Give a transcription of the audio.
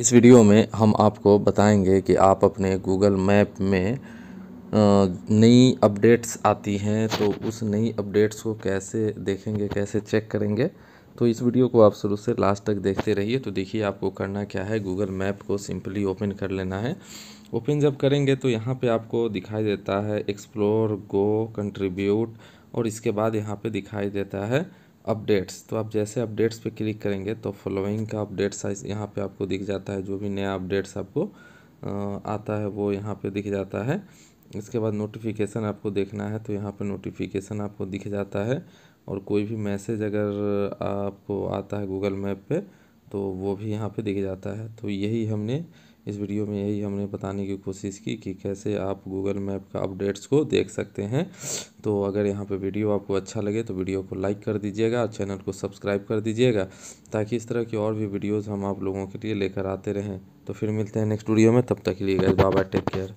इस वीडियो में हम आपको बताएंगे कि आप अपने गूगल मैप में नई अपडेट्स आती हैं तो उस नई अपडेट्स को कैसे देखेंगे कैसे चेक करेंगे तो इस वीडियो को आप शुरू से लास्ट तक देखते रहिए तो देखिए आपको करना क्या है गूगल मैप को सिंपली ओपन कर लेना है ओपन जब करेंगे तो यहाँ पे आपको दिखाई देता है एक्सप्लोर गो कंट्रीब्यूट और इसके बाद यहाँ पे दिखाई देता है अपडेट्स तो आप जैसे अपडेट्स पे क्लिक करेंगे तो फॉलोइंग का अपडेट साइज यहाँ पे आपको दिख जाता है जो भी नया अपडेट्स आपको आता है वो यहाँ पे दिख जाता है इसके बाद नोटिफिकेशन आपको देखना है तो यहाँ पे नोटिफिकेशन आपको दिख जाता है और कोई भी मैसेज अगर आपको आता है गूगल मैप पर तो वो भी यहाँ पर दिख जाता है तो यही हमने इस वीडियो में यही हमने बताने की कोशिश की कि कैसे आप गूगल मैप का अपडेट्स को देख सकते हैं तो अगर यहाँ पे वीडियो आपको अच्छा लगे तो वीडियो को लाइक कर दीजिएगा और चैनल को सब्सक्राइब कर दीजिएगा ताकि इस तरह की और भी वीडियोज़ हम आप लोगों के लिए लेकर आते रहें तो फिर मिलते हैं नेक्स्ट वीडियो में तब तक के लिए बाय बाय टेक केयर